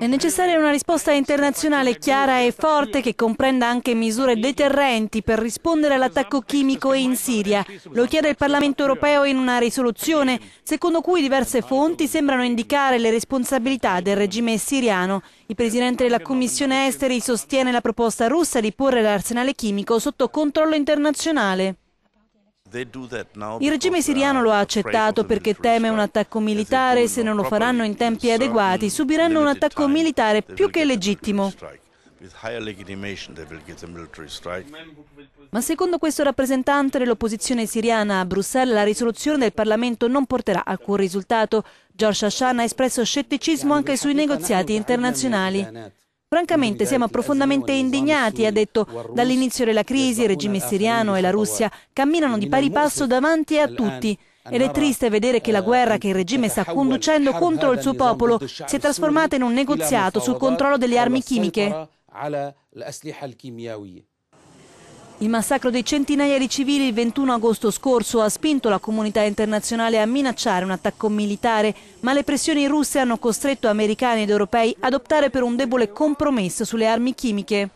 È necessaria una risposta internazionale chiara e forte che comprenda anche misure deterrenti per rispondere all'attacco chimico in Siria. Lo chiede il Parlamento europeo in una risoluzione, secondo cui diverse fonti sembrano indicare le responsabilità del regime siriano. Il Presidente della Commissione Esteri sostiene la proposta russa di porre l'arsenale chimico sotto controllo internazionale. Il regime uh, siriano lo ha accettato perché teme un attacco militare e se non lo faranno in tempi adeguati subiranno un attacco militare più che legittimo. Ma secondo questo rappresentante dell'opposizione siriana a Bruxelles la risoluzione del Parlamento non porterà alcun risultato. George Hashan ha espresso scetticismo anche sui negoziati internazionali. Francamente siamo profondamente indignati, ha detto. Dall'inizio della crisi il regime siriano e la Russia camminano di pari passo davanti a tutti. Ed è triste vedere che la eh, guerra che il regime sta conducendo contro il suo popolo si è trasformata in un negoziato sul controllo delle armi chimiche. Il massacro di centinaia di civili il 21 agosto scorso ha spinto la comunità internazionale a minacciare un attacco militare, ma le pressioni russe hanno costretto americani ed europei ad optare per un debole compromesso sulle armi chimiche.